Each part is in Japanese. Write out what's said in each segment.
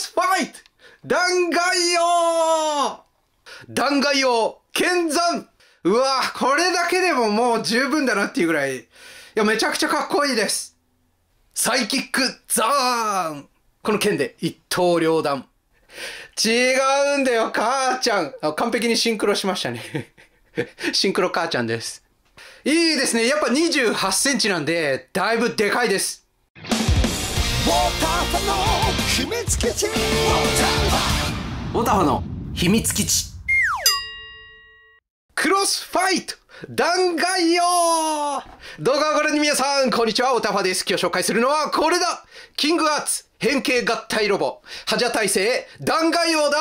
スファイト断崖用断崖剣山うわこれだけでももう十分だなっていうぐらい、いや、めちゃくちゃかっこいいです。サイキックザーンこの剣で一刀両断。違うんだよ、母ちゃん完璧にシンクロしましたね。シンクロ母ちゃんです。いいですね。やっぱ28センチなんで、だいぶでかいです。秘密基地オタハの秘密基地クロスファイト弾劾よ動画をご覧の皆さん、こんにちは、オタファです。今日紹介するのはこれだキングアーツ変形合体ロボ、ハジャ体制弾劾王だ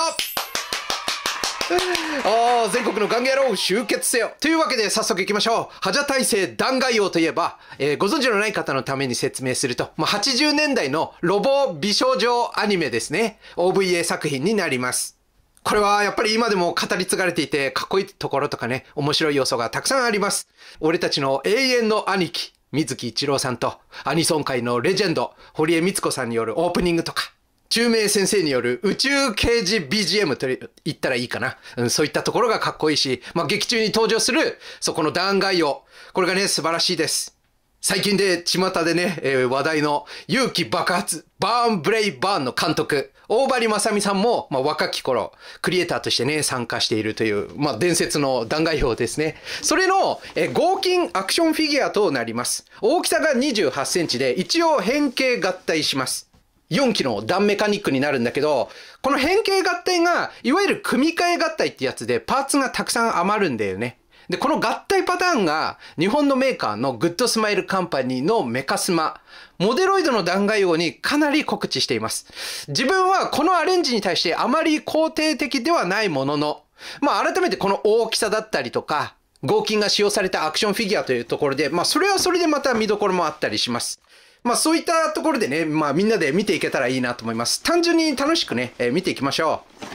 ああ、全国のガンゲ野郎集結せよというわけで早速行きましょう。ハジャ体制弾劾王といえば、えー、ご存知のない方のために説明すると、まあ、80年代のロボ美少女アニメですね。OVA 作品になります。これはやっぱり今でも語り継がれていて、かっこいいところとかね、面白い要素がたくさんあります。俺たちの永遠の兄貴、水木一郎さんと、アニソン界のレジェンド、堀江光子さんによるオープニングとか、中名先生による宇宙刑事 BGM と言ったらいいかな、うん。そういったところがかっこいいし、まあ、劇中に登場する、そこの弾劾を。これがね、素晴らしいです。最近で巷でね、えー、話題の勇気爆発、バーン・ブレイ・バーンの監督、大張正美さんも、まあ、若き頃、クリエイターとしてね、参加しているという、まあ、伝説の弾劾表ですね。それの、えー、合金アクションフィギュアとなります。大きさが28センチで、一応変形合体します。4機のダンメカニックになるんだけど、この変形合体が、いわゆる組み替え合体ってやつで、パーツがたくさん余るんだよね。で、この合体パターンが、日本のメーカーのグッドスマイルカンパニーのメカスマ、モデロイドの断崖王にかなり告知しています。自分はこのアレンジに対してあまり肯定的ではないものの、まあ改めてこの大きさだったりとか、合金が使用されたアクションフィギュアというところで、まあそれはそれでまた見どころもあったりします。まあそういったところでね、まあみんなで見ていけたらいいなと思います。単純に楽しくね、えー、見ていきましょう。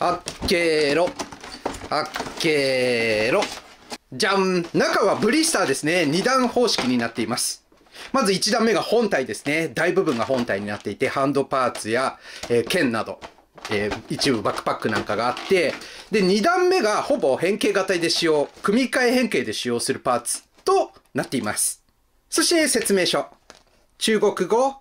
あっけろ。あっけろ。じゃん。中はブリスターですね。二段方式になっています。まず一段目が本体ですね。大部分が本体になっていて、ハンドパーツや、えー、剣など、えー、一部バックパックなんかがあって、で、二段目がほぼ変形型で使用、組み替え変形で使用するパーツとなっています。そして説明書。中国語、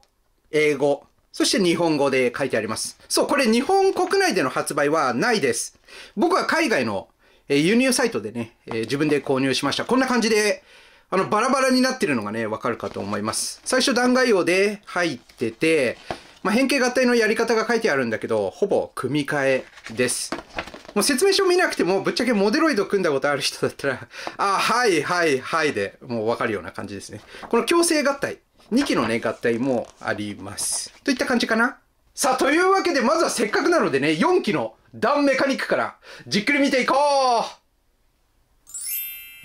英語、そして日本語で書いてあります。そう、これ日本国内での発売はないです。僕は海外の、え輸入サイトでね、え自分で購入しました。こんな感じで、あの、バラバラになってるのがね、わかるかと思います。最初段階用で入ってて、まあ、変形合体のやり方が書いてあるんだけど、ほぼ組み替えです。もう説明書見なくても、ぶっちゃけモデロイド組んだことある人だったら、あ、はい、はい、はいで、もうわかるような感じですね。この強制合体。2期のね、合体もあります。といった感じかなさあ、というわけで、まずはせっかくなのでね、4期のダンメカニックから、じっくり見ていこう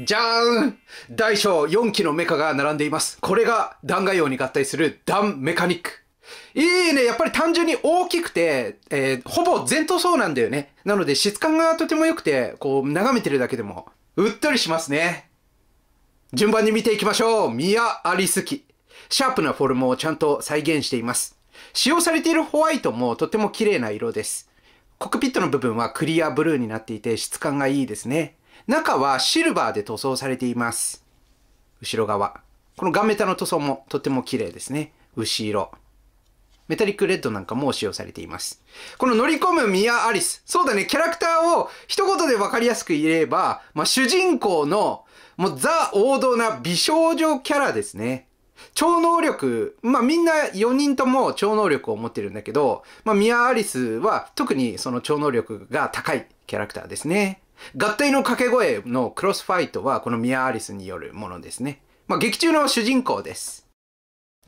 じゃーん大小4機のメカが並んでいます。これが段ガ用に合体するダンメカニック。いいね。やっぱり単純に大きくて、えー、ほぼ全塗装なんだよね。なので質感がとても良くて、こう、眺めてるだけでも、うっとりしますね。順番に見ていきましょう。ミア・アリス機。シャープなフォルムをちゃんと再現しています。使用されているホワイトもとても綺麗な色です。コックピットの部分はクリアブルーになっていて質感がいいですね。中はシルバーで塗装されています。後ろ側。このガンメタの塗装もとても綺麗ですね。後ろ。メタリックレッドなんかも使用されています。この乗り込むミア・アリス。そうだね、キャラクターを一言でわかりやすく言えば、まあ、主人公のもうザ王道な美少女キャラですね。超能力、まあみんな4人とも超能力を持ってるんだけど、まあミア・アリスは特にその超能力が高いキャラクターですね。合体の掛け声のクロスファイトはこのミア・アリスによるものですね。まあ劇中の主人公です。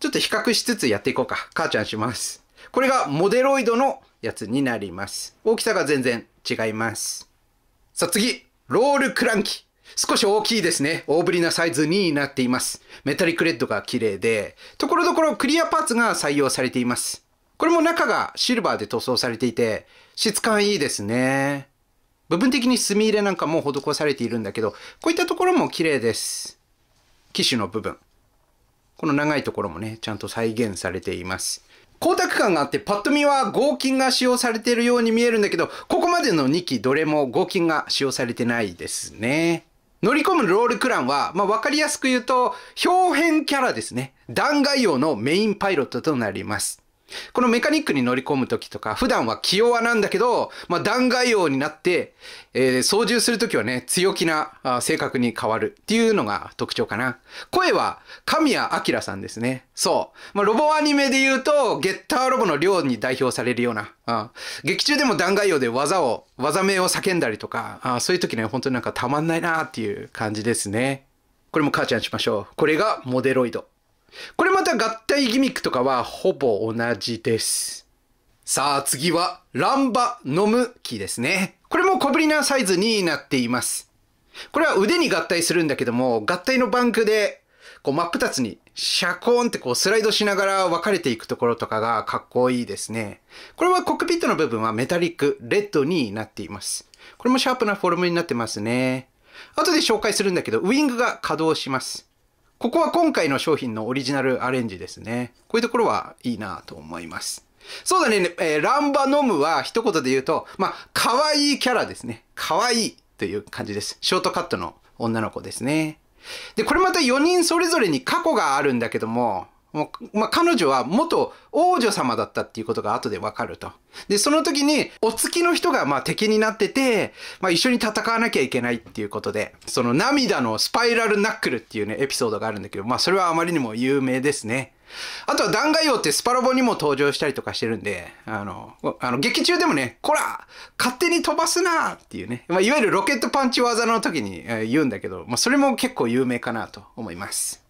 ちょっと比較しつつやっていこうか。母ちゃんします。これがモデロイドのやつになります。大きさが全然違います。さあ次、ロールクランキ。少し大きいですね。大ぶりなサイズになっています。メタリックレッドが綺麗で、ところどころクリアパーツが採用されています。これも中がシルバーで塗装されていて、質感いいですね。部分的に墨入れなんかも施されているんだけど、こういったところも綺麗です。機種の部分。この長いところもね、ちゃんと再現されています。光沢感があって、パッと見は合金が使用されているように見えるんだけど、ここまでの2機どれも合金が使用されてないですね。乗り込むロールクランは、まあ、わかりやすく言うと、表変キャラですね。弾劾用のメインパイロットとなります。このメカニックに乗り込む時とか、普段は気弱なんだけど、まあ、弾劾王になって、えー、操縦する時はね、強気なあ性格に変わるっていうのが特徴かな。声は神谷明さんですね。そう。まあ、ロボアニメで言うと、ゲッターロボの量に代表されるような、あ劇中でも弾劾王で技を、技名を叫んだりとか、あそういう時ね、本当になんかたまんないなっていう感じですね。これも母ちゃんしましょう。これがモデロイド。これまた合体ギミックとかはほぼ同じです。さあ次は、ランバノムキですね。これも小ぶりなサイズになっています。これは腕に合体するんだけども、合体のバンクで、こう真っ二つにシャコーンってこうスライドしながら分かれていくところとかがかっこいいですね。これはコックピットの部分はメタリック、レッドになっています。これもシャープなフォルムになってますね。後で紹介するんだけど、ウィングが稼働します。ここは今回の商品のオリジナルアレンジですね。こういうところはいいなと思います。そうだね、えー、ランバノムは一言で言うと、まあ、可愛いキャラですね。可愛いという感じです。ショートカットの女の子ですね。で、これまた4人それぞれに過去があるんだけども、もうまあ、彼女は元王女様だったっていうことが後でわかると。で、その時に、お月の人がまあ敵になってて、まあ、一緒に戦わなきゃいけないっていうことで、その涙のスパイラルナックルっていうね、エピソードがあるんだけど、まあ、それはあまりにも有名ですね。あとは、断崖王ってスパロボにも登場したりとかしてるんで、あの、あの劇中でもね、こら勝手に飛ばすなっていうね、まあ、いわゆるロケットパンチ技の時に言うんだけど、まあ、それも結構有名かなと思います。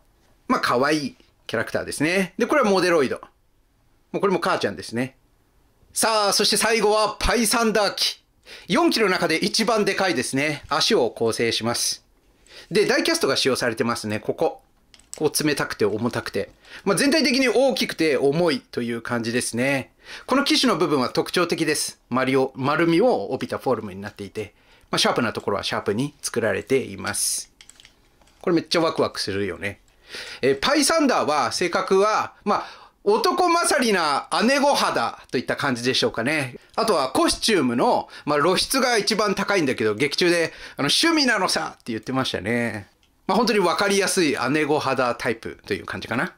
まあ、可愛い。キャラクターですね。で、これはモデロイド。もうこれも母ちゃんですね。さあ、そして最後はパイサンダー機。4機の中で一番でかいですね。足を構成します。で、ダイキャストが使用されてますね。ここ。こう冷たくて重たくて。まあ、全体的に大きくて重いという感じですね。この機種の部分は特徴的です。丸を、丸みを帯びたフォルムになっていて、まあ、シャープなところはシャープに作られています。これめっちゃワクワクするよね。えー、パイサンダーは性格は、まあ、男勝りな姉御肌といった感じでしょうかね。あとはコスチュームの、まあ、露出が一番高いんだけど、劇中で、あの、趣味なのさって言ってましたね。まあ、本当にわかりやすい姉御肌タイプという感じかな。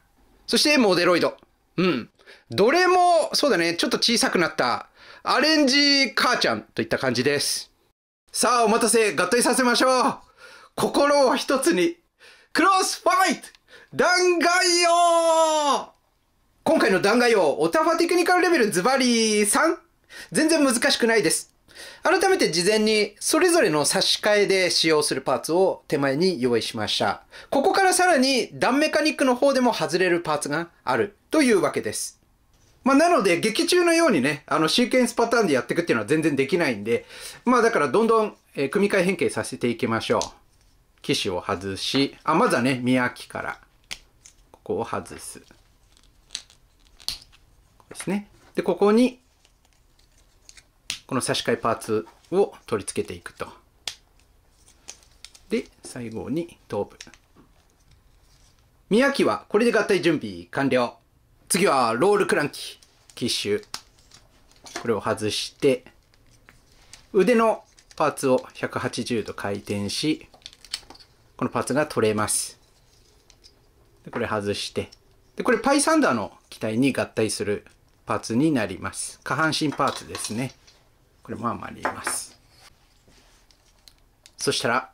そして、モデロイド。うん。どれも、そうだね、ちょっと小さくなったアレンジ母ちゃんといった感じです。さあ、お待たせ、合体させましょう。心を一つに、クロスファイト弾劾よ今回の弾劾用、オタファテクニカルレベルズバリ 3? 全然難しくないです。改めて事前にそれぞれの差し替えで使用するパーツを手前に用意しました。ここからさらに弾メカニックの方でも外れるパーツがあるというわけです。まあ、なので、劇中のようにね、あの、シーケンスパターンでやっていくっていうのは全然できないんで、まあ、だからどんどん、え組み替え変形させていきましょう。騎士を外し、あ、まずはね、宮城から。こを外す。ですね。で、ここに、この差し替えパーツを取り付けていくと。で、最後に頭部。宮城は、これで合体準備完了。次は、ロールクランキ、キッシュ。これを外して、腕のパーツを180度回転し、このパーツが取れます。でこれ外してでこれパイサンダーの機体に合体するパーツになります下半身パーツですねこれも余りますそしたら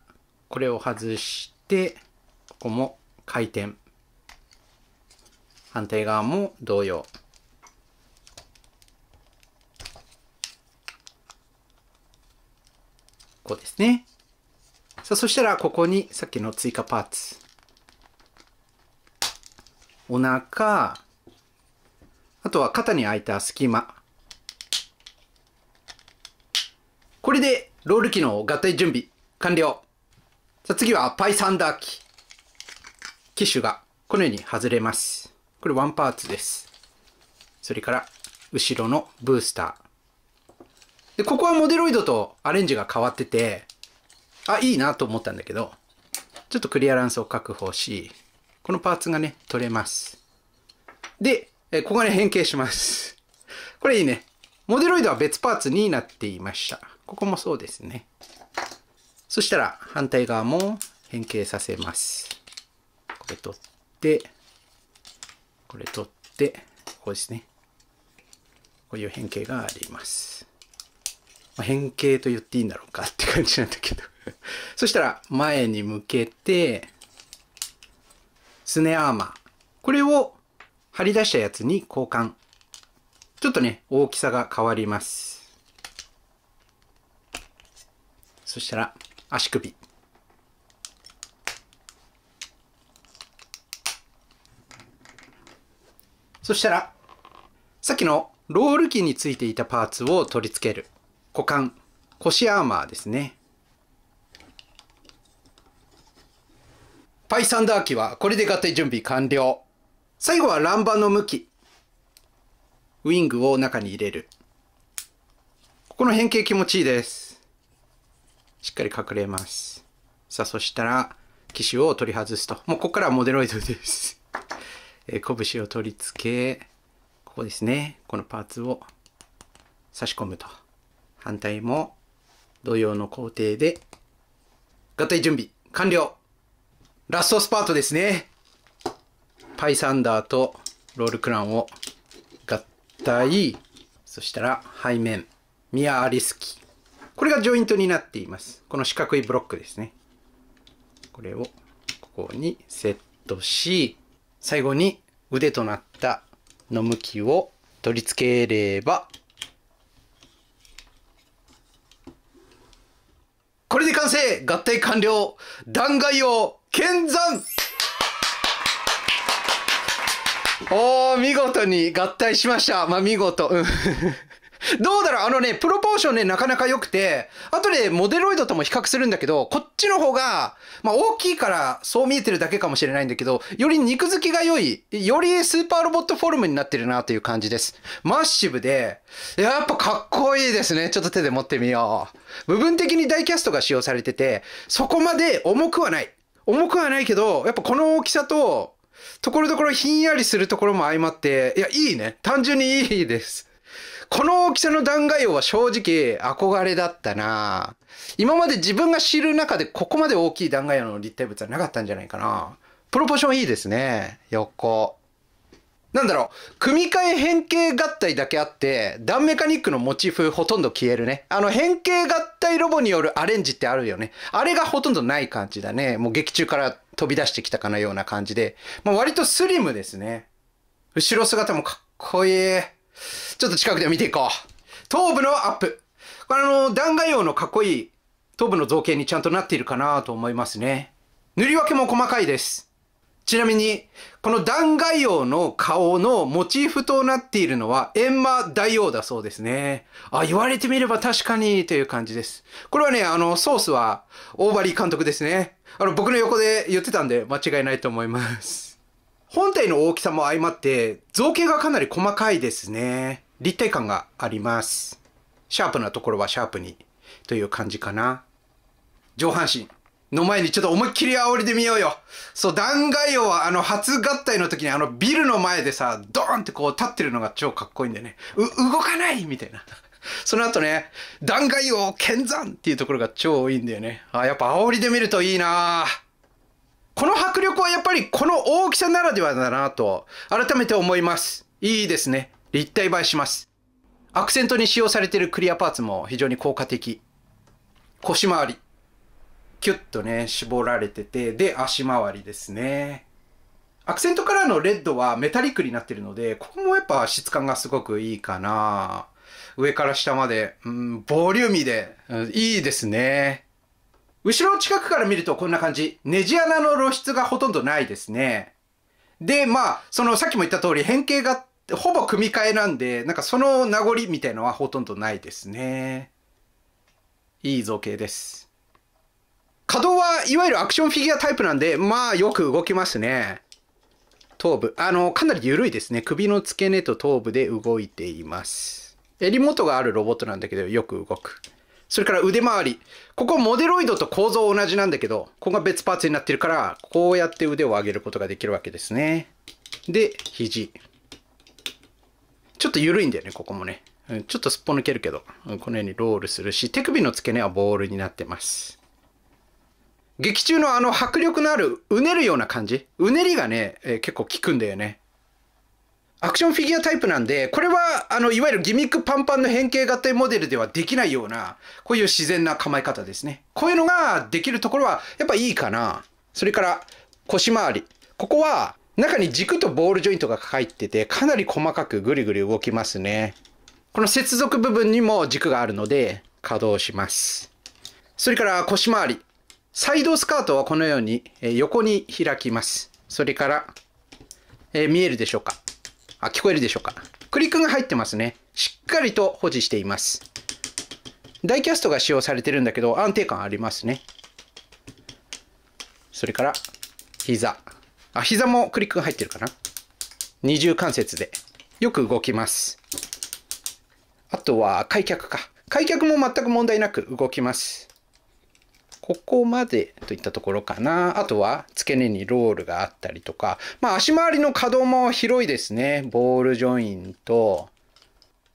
これを外してここも回転反対側も同様こうですねさあそしたらここにさっきの追加パーツお腹、あとは肩に空いた隙間。これでロール機の合体準備完了。さあ次はパイサンダー機。機種がこのように外れます。これワンパーツです。それから後ろのブースター。で、ここはモデロイドとアレンジが変わってて、あ、いいなと思ったんだけど、ちょっとクリアランスを確保し、このパーツがね、取れます。で、えここがね、変形します。これいいね。モデロイドは別パーツになっていました。ここもそうですね。そしたら反対側も変形させます。これ取って、これ取って、ここですね。こういう変形があります。まあ、変形と言っていいんだろうかって感じなんだけどそしたら前に向けて、スネアーマー。これを張り出したやつに交換。ちょっとね、大きさが変わります。そしたら、足首。そしたら、さっきのロール機についていたパーツを取り付ける。股間、腰アーマーですね。パイサンダー機はこれで合体準備完了。最後は乱板の向き。ウィングを中に入れる。ここの変形気持ちいいです。しっかり隠れます。さあ、そしたら、機種を取り外すと。もうここからはモデロイドです。えー、拳を取り付け、ここですね。このパーツを差し込むと。反対も同様の工程で、合体準備完了ラストスパートですね。パイサンダーとロールクランを合体。そしたら背面、ミアアリスキ。これがジョイントになっています。この四角いブロックですね。これをここにセットし、最後に腕となったの向きを取り付ければ、これで完成合体完了弾劾用剣山おー、見事に合体しました。まあ、見事。うん。どうだろうあのね、プロポーションね、なかなか良くて、あとでモデロイドとも比較するんだけど、こっちの方が、まあ大きいからそう見えてるだけかもしれないんだけど、より肉付きが良い、よりスーパーロボットフォルムになってるなという感じです。マッシブで、やっぱかっこいいですね。ちょっと手で持ってみよう。部分的にダイキャストが使用されてて、そこまで重くはない。重くはないけど、やっぱこの大きさと、ところどころひんやりするところも相まって、いや、いいね。単純にいいです。この大きさの断崖王は正直憧れだったな今まで自分が知る中でここまで大きい断崖王の立体物はなかったんじゃないかなプロポーションいいですね。横。なんだろう、組み替え変形合体だけあって、ダンメカニックのモチーフほとんど消えるね。あの変形合体ロボによるアレンジってあるよね。あれがほとんどない感じだね。もう劇中から飛び出してきたかのような感じで。まあ、割とスリムですね。後ろ姿もかっこいい。ちょっと近くで見ていこう。頭部のアップ。これあの、弾画用のかっこいい頭部の造形にちゃんとなっているかなと思いますね。塗り分けも細かいです。ちなみに、この断崖王の顔のモチーフとなっているのは、閻魔大王だそうですね。あ、言われてみれば確かにという感じです。これはね、あの、ソースは、大張監督ですね。あの、僕の横で言ってたんで、間違いないと思います。本体の大きさも相まって、造形がかなり細かいですね。立体感があります。シャープなところはシャープに、という感じかな。上半身。の前にちょっと思いっきり煽りでみようよ。そう、断崖王はあの初合体の時にあのビルの前でさ、ドーンってこう立ってるのが超かっこいいんだよね。う、動かないみたいな。その後ね、断崖王剣山っていうところが超いいんだよね。あ、やっぱ煽りで見るといいなこの迫力はやっぱりこの大きさならではだなと、改めて思います。いいですね。立体映えします。アクセントに使用されているクリアパーツも非常に効果的。腰回り。キュッとね、絞られてて、で、足回りですね。アクセントカラーのレッドはメタリックになってるので、ここもやっぱ質感がすごくいいかな。上から下まで、うん、ボリューミーで、うん、いいですね。後ろの近くから見るとこんな感じ。ネジ穴の露出がほとんどないですね。で、まあ、そのさっきも言った通り変形がほぼ組み替えなんで、なんかその名残みたいのはほとんどないですね。いい造形です。可動はいわゆるアクションフィギュアタイプなんで、まあよく動きますね。頭部。あの、かなり緩いですね。首の付け根と頭部で動いています。襟元があるロボットなんだけど、よく動く。それから腕回り。ここモデロイドと構造同じなんだけど、ここが別パーツになってるから、こうやって腕を上げることができるわけですね。で、肘。ちょっと緩いんだよね、ここもね。ちょっとすっぽ抜けるけど、このようにロールするし、手首の付け根はボールになってます。劇中のあの迫力のあるうねるような感じうねりがね、えー、結構効くんだよねアクションフィギュアタイプなんでこれはあのいわゆるギミックパンパンの変形合体モデルではできないようなこういう自然な構え方ですねこういうのができるところはやっぱいいかなそれから腰回りここは中に軸とボールジョイントが入っててかなり細かくぐりぐり動きますねこの接続部分にも軸があるので稼働しますそれから腰回りサイドスカートはこのように横に開きます。それから、えー、見えるでしょうかあ、聞こえるでしょうかクリックが入ってますね。しっかりと保持しています。ダイキャストが使用されてるんだけど安定感ありますね。それから、膝。あ、膝もクリックが入ってるかな二重関節でよく動きます。あとは開脚か。開脚も全く問題なく動きます。ここまでといったところかな。あとは付け根にロールがあったりとか、まあ足回りの可動も広いですね。ボールジョイント。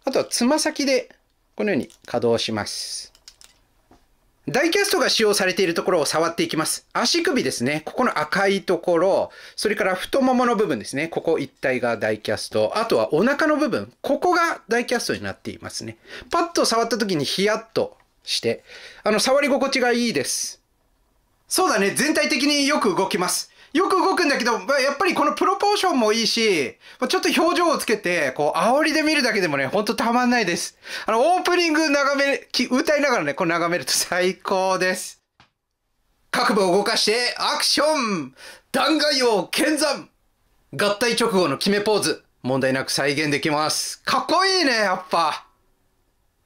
あとはつま先でこのように可動します。ダイキャストが使用されているところを触っていきます。足首ですね。ここの赤いところ、それから太ももの部分ですね。ここ一帯がダイキャスト。あとはお腹の部分。ここがダイキャストになっていますね。パッと触った時にヒヤッとして、あの、触り心地がいいです。そうだね、全体的によく動きます。よく動くんだけど、やっぱりこのプロポーションもいいし、ちょっと表情をつけて、こう、煽りで見るだけでもね、ほんとたまんないです。あの、オープニング眺め、歌いながらね、これ眺めると最高です。各部を動かして、アクション弾劾を剣山合体直後の決めポーズ。問題なく再現できます。かっこいいね、やっぱ。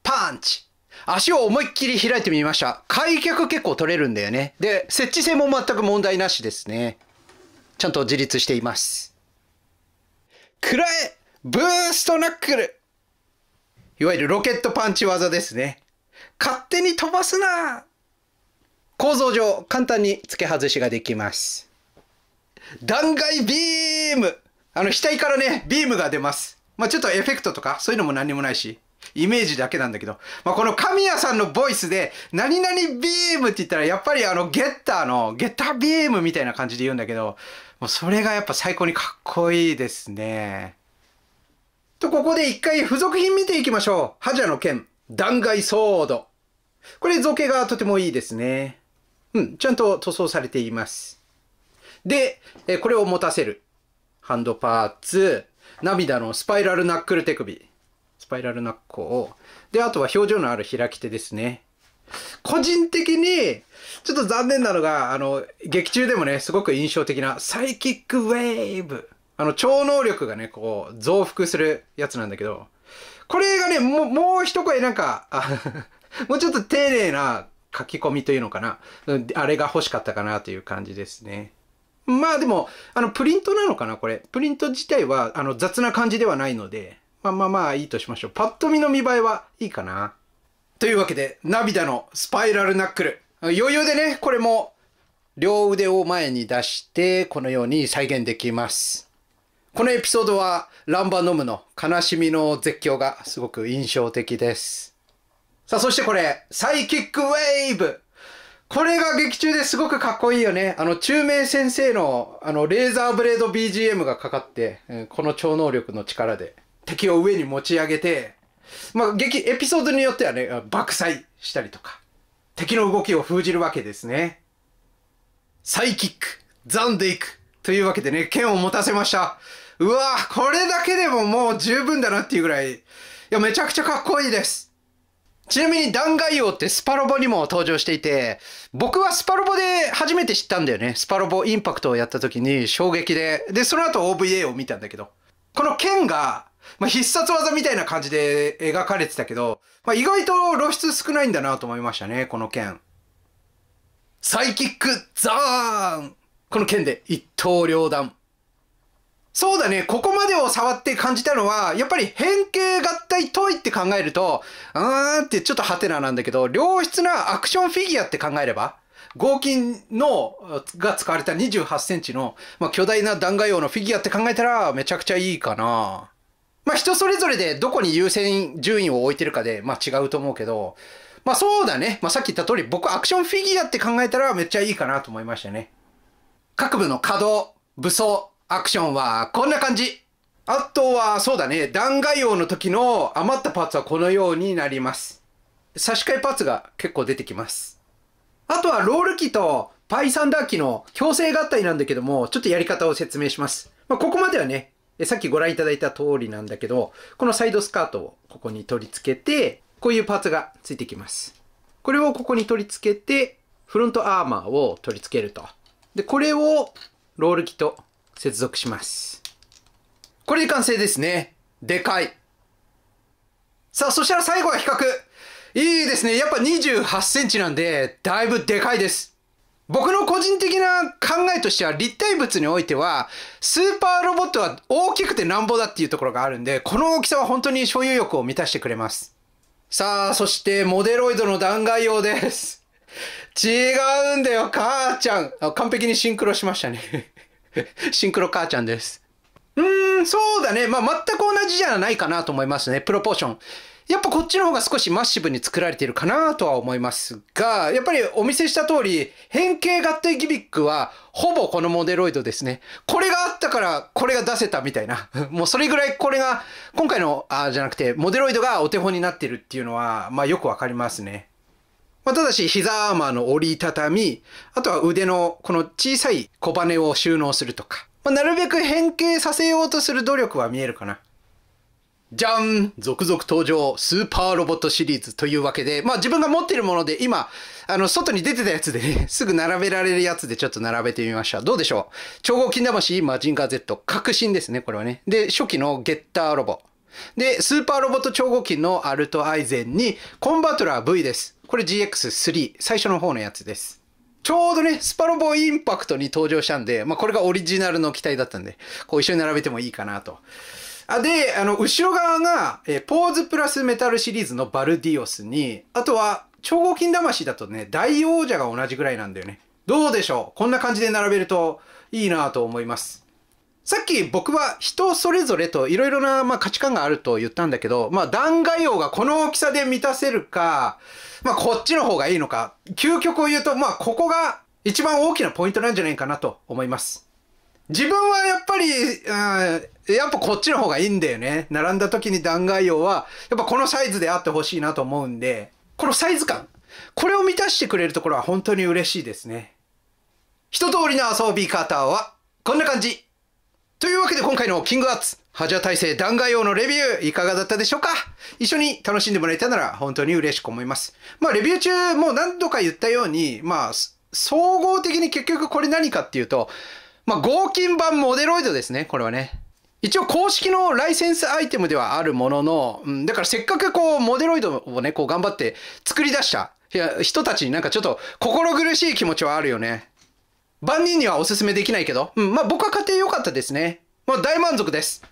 パンチ足を思いっきり開いてみました。開脚結構取れるんだよね。で、設置性も全く問題なしですね。ちゃんと自立しています。くらえブーストナックルいわゆるロケットパンチ技ですね。勝手に飛ばすな構造上、簡単に付け外しができます。断崖ビームあの、額からね、ビームが出ます。まあ、ちょっとエフェクトとか、そういうのも何にもないし。イメージだけなんだけど、まあ、この神谷さんのボイスで、何々ビームって言ったら、やっぱりあの、ゲッターの、ゲッタービームみたいな感じで言うんだけど、もうそれがやっぱ最高にかっこいいですね。と、ここで一回付属品見ていきましょう。覇者の剣、断崖ソード。これ造形がとてもいいですね。うん、ちゃんと塗装されています。で、えこれを持たせる。ハンドパーツ、涙のスパイラルナックル手首。パイラルナッコを。で、あとは表情のある開き手ですね。個人的に、ちょっと残念なのが、あの、劇中でもね、すごく印象的なサイキックウェーブ。あの、超能力がね、こう、増幅するやつなんだけど、これがね、もう、もう一声なんか、もうちょっと丁寧な書き込みというのかな。あれが欲しかったかなという感じですね。まあでも、あの、プリントなのかな、これ。プリント自体は、あの、雑な感じではないので、まあまあまあいいとしましょう。パッと見の見栄えはいいかな。というわけで、涙のスパイラルナックル。余裕でね、これも両腕を前に出して、このように再現できます。このエピソードは、ランバノムの悲しみの絶叫がすごく印象的です。さあ、そしてこれ、サイキックウェーブこれが劇中ですごくかっこいいよね。あの、中明先生の、あの、レーザーブレード BGM がかかって、この超能力の力で敵を上に持ち上げて、まあ、劇、エピソードによってはね、爆砕したりとか、敵の動きを封じるわけですね。サイキック、ザンデイク、というわけでね、剣を持たせました。うわぁ、これだけでももう十分だなっていうぐらい、いや、めちゃくちゃかっこいいです。ちなみに、弾劾王ってスパロボにも登場していて、僕はスパロボで初めて知ったんだよね。スパロボインパクトをやった時に衝撃で。で、その後 OVA を見たんだけど。この剣が、まあ、必殺技みたいな感じで描かれてたけど、まあ、意外と露出少ないんだなと思いましたね、この剣。サイキックザーンこの剣で一刀両断。そうだね、ここまでを触って感じたのは、やっぱり変形合体トイって考えると、うーんってちょっとハテナなんだけど、良質なアクションフィギュアって考えれば、合金の、が使われた28センチの、まあ、巨大な弾崖用のフィギュアって考えたら、めちゃくちゃいいかな。まあ人それぞれでどこに優先順位を置いてるかで、まあ違うと思うけど、まあそうだね。まあさっき言った通り、僕アクションフィギュアって考えたらめっちゃいいかなと思いましたね。各部の稼働、武装、アクションはこんな感じ。あとは、そうだね、弾劾用の時の余ったパーツはこのようになります。差し替えパーツが結構出てきます。あとはロール機とパイサンダー機の強制合体なんだけども、ちょっとやり方を説明します。まあ、ここまではね、さっきご覧いただいた通りなんだけど、このサイドスカートをここに取り付けて、こういうパーツがついてきます。これをここに取り付けて、フロントアーマーを取り付けると。で、これをロール機と接続します。これで完成ですね。でかい。さあ、そしたら最後は比較。いいですね。やっぱ28センチなんで、だいぶでかいです。僕の個人的な考えとしては立体物においてはスーパーロボットは大きくてなんぼだっていうところがあるんでこの大きさは本当に所有欲を満たしてくれますさあそしてモデロイドの弾劾用です 違うんだよ母ちゃん完璧にシンクロしましたね シンクロ母ちゃんですうーんそうだねまあ全く同じじゃないかなと思いますねプロポーションやっぱこっちの方が少しマッシブに作られているかなとは思いますが、やっぱりお見せした通り、変形合体ギミックはほぼこのモデロイドですね。これがあったからこれが出せたみたいな。もうそれぐらいこれが、今回の、あじゃなくて、モデロイドがお手本になってるっていうのは、まあよくわかりますね。まあ、ただし、膝アーマーの折りたたみ、あとは腕のこの小さい小羽を収納するとか、まあ、なるべく変形させようとする努力は見えるかな。じゃん続々登場スーパーロボットシリーズというわけで、まあ自分が持っているもので今、あの、外に出てたやつでね、すぐ並べられるやつでちょっと並べてみました。どうでしょう超合金魂マジンガー Z、革新ですね、これはね。で、初期のゲッターロボ。で、スーパーロボット超合金のアルトアイゼンに、コンバトラー V です。これ GX3、最初の方のやつです。ちょうどね、スパロボインパクトに登場したんで、まあこれがオリジナルの機体だったんで、こう一緒に並べてもいいかなと。あで、あの、後ろ側が、えー、ポーズプラスメタルシリーズのバルディオスに、あとは、超合金魂だとね、大王者が同じぐらいなんだよね。どうでしょうこんな感じで並べるといいなと思います。さっき僕は人それぞれといろいろなま価値観があると言ったんだけど、まあ弾劾王がこの大きさで満たせるか、まあこっちの方がいいのか、究極を言うとまあここが一番大きなポイントなんじゃないかなと思います。自分はやっぱり、うん、やっぱこっちの方がいいんだよね。並んだ時に弾劾用は、やっぱこのサイズであってほしいなと思うんで、このサイズ感、これを満たしてくれるところは本当に嬉しいですね。一通りの遊び方は、こんな感じ。というわけで今回のキングアーツ、ハジャ体制弾劾用のレビューいかがだったでしょうか一緒に楽しんでもらえたなら本当に嬉しく思います。まあレビュー中もう何度か言ったように、まあ総合的に結局これ何かっていうと、まあ、合金版モデロイドですね、これはね。一応公式のライセンスアイテムではあるものの、うん、だからせっかくこう、モデロイドをね、こう頑張って作り出したいや人たちになんかちょっと心苦しい気持ちはあるよね。万人にはおすすめできないけど、うん、まあ僕は家庭良かったですね。まあ大満足です。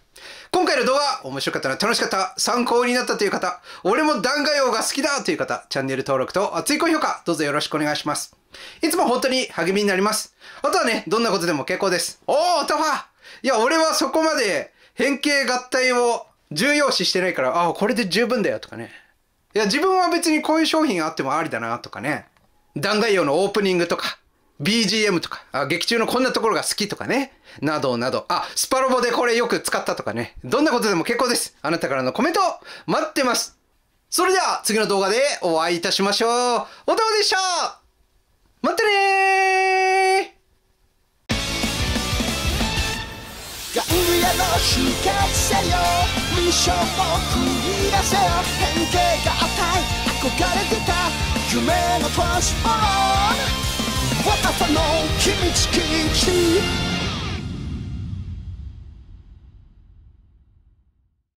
今回の動画、面白かったな、楽しかった、参考になったという方、俺も弾画用が好きだという方、チャンネル登録と熱い高評価、どうぞよろしくお願いします。いつも本当に励みになります。あとはね、どんなことでも結構です。おー、タファいや、俺はそこまで変形合体を重要視してないから、ああ、これで十分だよとかね。いや、自分は別にこういう商品あってもありだなとかね。断崖用のオープニングとか、BGM とかあ、劇中のこんなところが好きとかね。などなど。あ、スパロボでこれよく使ったとかね。どんなことでも結構です。あなたからのコメント待ってます。それでは次の動画でお会いいたしましょう。おたまでしたまたねー玩具屋の集結せよミッションを繰り出せよ変形が与え。憧れてた夢のトランスフォーム若さの秘密基地